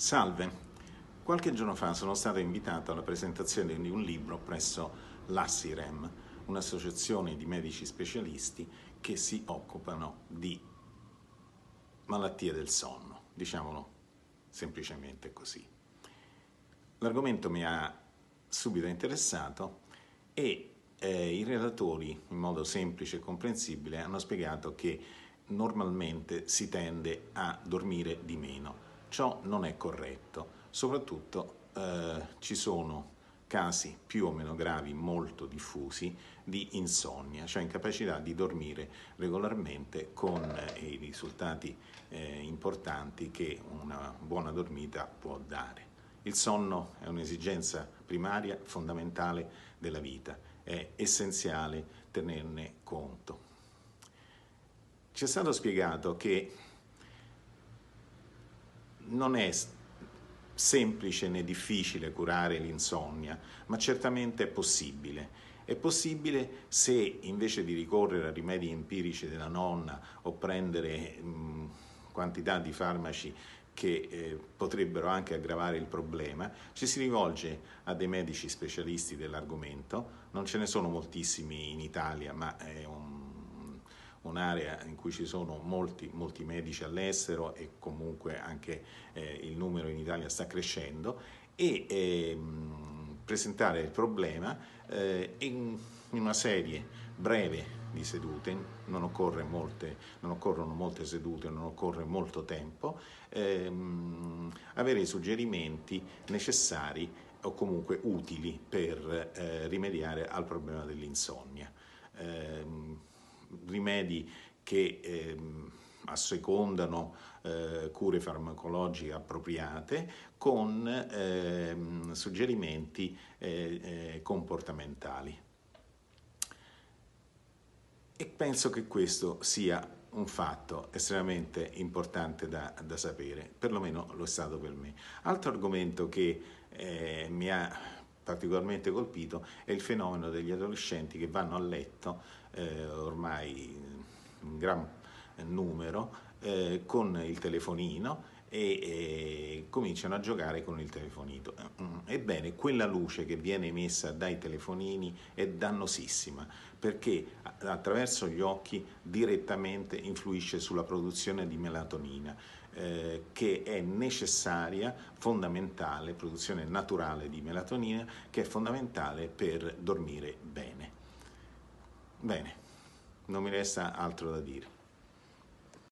Salve, qualche giorno fa sono stato invitato alla presentazione di un libro presso l'ASSIREM, un'associazione di medici specialisti che si occupano di malattie del sonno, diciamolo semplicemente così. L'argomento mi ha subito interessato e eh, i relatori, in modo semplice e comprensibile, hanno spiegato che normalmente si tende a dormire di meno Ciò non è corretto, soprattutto eh, ci sono casi più o meno gravi, molto diffusi, di insonnia, cioè incapacità di dormire regolarmente con eh, i risultati eh, importanti che una buona dormita può dare. Il sonno è un'esigenza primaria, fondamentale della vita, è essenziale tenerne conto. Ci è stato spiegato che non è semplice né difficile curare l'insonnia, ma certamente è possibile. È possibile se invece di ricorrere a rimedi empirici della nonna o prendere mh, quantità di farmaci che eh, potrebbero anche aggravare il problema, ci si rivolge a dei medici specialisti dell'argomento, non ce ne sono moltissimi in Italia, ma è un un'area in cui ci sono molti, molti medici all'estero e comunque anche eh, il numero in Italia sta crescendo e ehm, presentare il problema eh, in, in una serie breve di sedute, non, occorre molte, non, occorrono molte sedute, non occorre molto tempo, ehm, avere i suggerimenti necessari o comunque utili per eh, rimediare al problema dell'insonnia. Ehm, rimedi che eh, assecondano eh, cure farmacologiche appropriate con ehm, suggerimenti eh, eh, comportamentali. E penso che questo sia un fatto estremamente importante da, da, sapere, perlomeno lo è stato per me. Altro argomento che eh, mi ha particolarmente colpito è il fenomeno degli adolescenti che vanno a letto eh, ormai in gran numero eh, con il telefonino e, e cominciano a giocare con il telefonito. Mm, ebbene, quella luce che viene emessa dai telefonini è dannosissima perché attraverso gli occhi direttamente influisce sulla produzione di melatonina eh, che è necessaria, fondamentale, produzione naturale di melatonina che è fondamentale per dormire bene. Bene, non mi resta altro da dire.